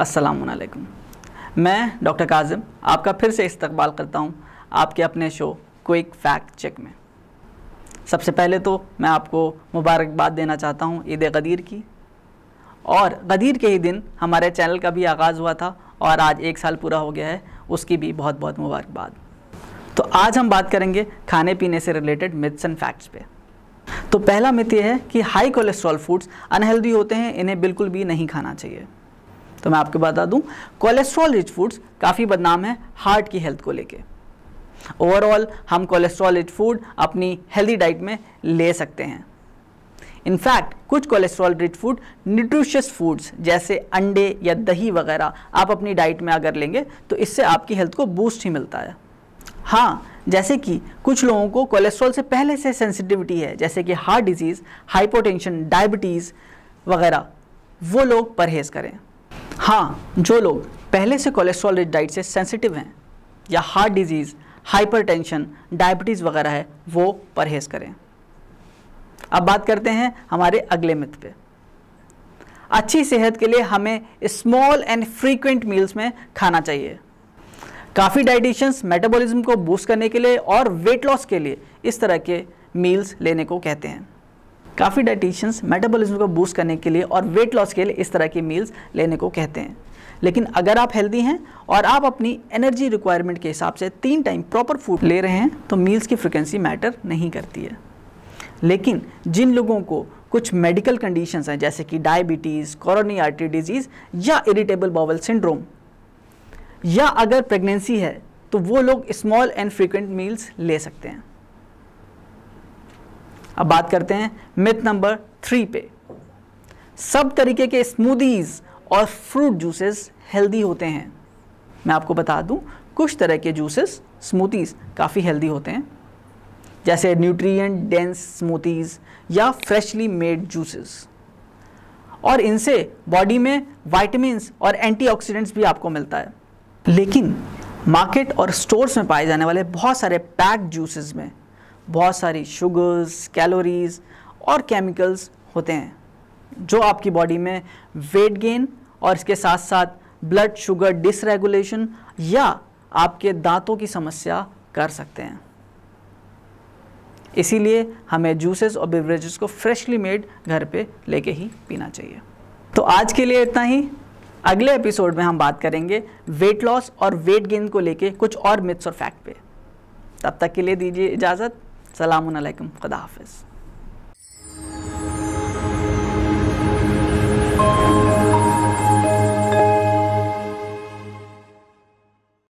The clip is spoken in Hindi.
असलकुम मैं डॉक्टर काजम आपका फिर से इस्तकबाल करता हूँ आपके अपने शो क्विक फैक्ट चेक में सबसे पहले तो मैं आपको मुबारकबाद देना चाहता हूँ ईद गदीर की और गदीर के ही दिन हमारे चैनल का भी आगाज़ हुआ था और आज एक साल पूरा हो गया है उसकी भी बहुत बहुत मुबारकबाद तो आज हम बात करेंगे खाने पीने से रिलेटेड मिथ्स एंड फैक्ट्स पे तो पहला मिथ ये है कि हाई कोलेस्ट्रॉल फूड्स अनहेल्दी होते हैं इन्हें बिल्कुल भी नहीं खाना चाहिए तो मैं आपको बता दूं कोलेस्ट्रॉल रिच फूड्स काफ़ी बदनाम है हार्ट की हेल्थ को लेके ओवरऑल हम कोलेस्ट्रॉल रिच फूड अपनी हेल्दी डाइट में ले सकते हैं इनफैक्ट कुछ cholesterol rich food nutritious foods जैसे अंडे या दही वगैरह आप अपनी डाइट में अगर लेंगे तो इससे आपकी हेल्थ को बूस्ट ही मिलता है हाँ जैसे कि कुछ लोगों को कोलेस्ट्रॉल से पहले से सेंसिटिविटी है जैसे कि हार्ट डिजीज़ हाइपोटेंशन डायबिटीज़ वगैरह वो लोग परहेज़ करें हाँ जो लोग पहले से कोलेस्ट्रॉल रिच डाइट से सेंसिटिव हैं या हार्ट डिजीज़ हाइपरटेंशन, डायबिटीज़ वगैरह है वो परहेज करें अब बात करते हैं हमारे अगले मित्र पे अच्छी सेहत के लिए हमें स्मॉल एंड फ्रीक्वेंट मील्स में खाना चाहिए काफ़ी डाइटिशियंस मेटाबॉलिज्म को बूस्ट करने के लिए और वेट लॉस के लिए इस तरह के मील्स लेने को कहते हैं काफ़ी डाइटिशियंस मेटाबॉलिज्म को बूस्ट करने के लिए और वेट लॉस के लिए इस तरह की मील्स लेने को कहते हैं लेकिन अगर आप हेल्दी हैं और आप अपनी एनर्जी रिक्वायरमेंट के हिसाब से तीन टाइम प्रॉपर फूड ले रहे हैं तो मील्स की फ्रिक्वेंसी मैटर नहीं करती है लेकिन जिन लोगों को कुछ मेडिकल कंडीशंस हैं जैसे कि डायबिटीज़ कॉरोनी आर्टरी डिजीज़ या इरिटेबल बॉवल सिंड्रोम या अगर प्रेगनेंसी है तो वो लोग स्मॉल एंड फ्रिक्वेंट मील्स ले सकते हैं अब बात करते हैं मिथ नंबर थ्री पे सब तरीके के स्मूदीज़ और फ्रूट जूसेस हेल्दी होते हैं मैं आपको बता दूं कुछ तरह के जूसेस स्मूदीज काफ़ी हेल्दी होते हैं जैसे न्यूट्रिएंट डेंस स्मूदीज या फ्रेशली मेड जूसेस और इनसे बॉडी में वाइटमिन्स और एंटीऑक्सीडेंट्स भी आपको मिलता है लेकिन मार्केट और स्टोर्स में पाए जाने वाले बहुत सारे पैक्ड जूसेस में बहुत सारी शुगर्स कैलोरीज़ और केमिकल्स होते हैं जो आपकी बॉडी में वेट गेन और इसके साथ साथ ब्लड शुगर डिसरेगुलेशन या आपके दांतों की समस्या कर सकते हैं इसीलिए हमें जूसेस और बेवरेजेस को फ्रेशली मेड घर पे लेके ही पीना चाहिए तो आज के लिए इतना ही अगले एपिसोड में हम बात करेंगे वेट लॉस और वेट गेन को लेके कुछ और मिथ्स और फैक्ट पे तब तक के लिए दीजिए इजाज़त سلام عليكم خدا حافظ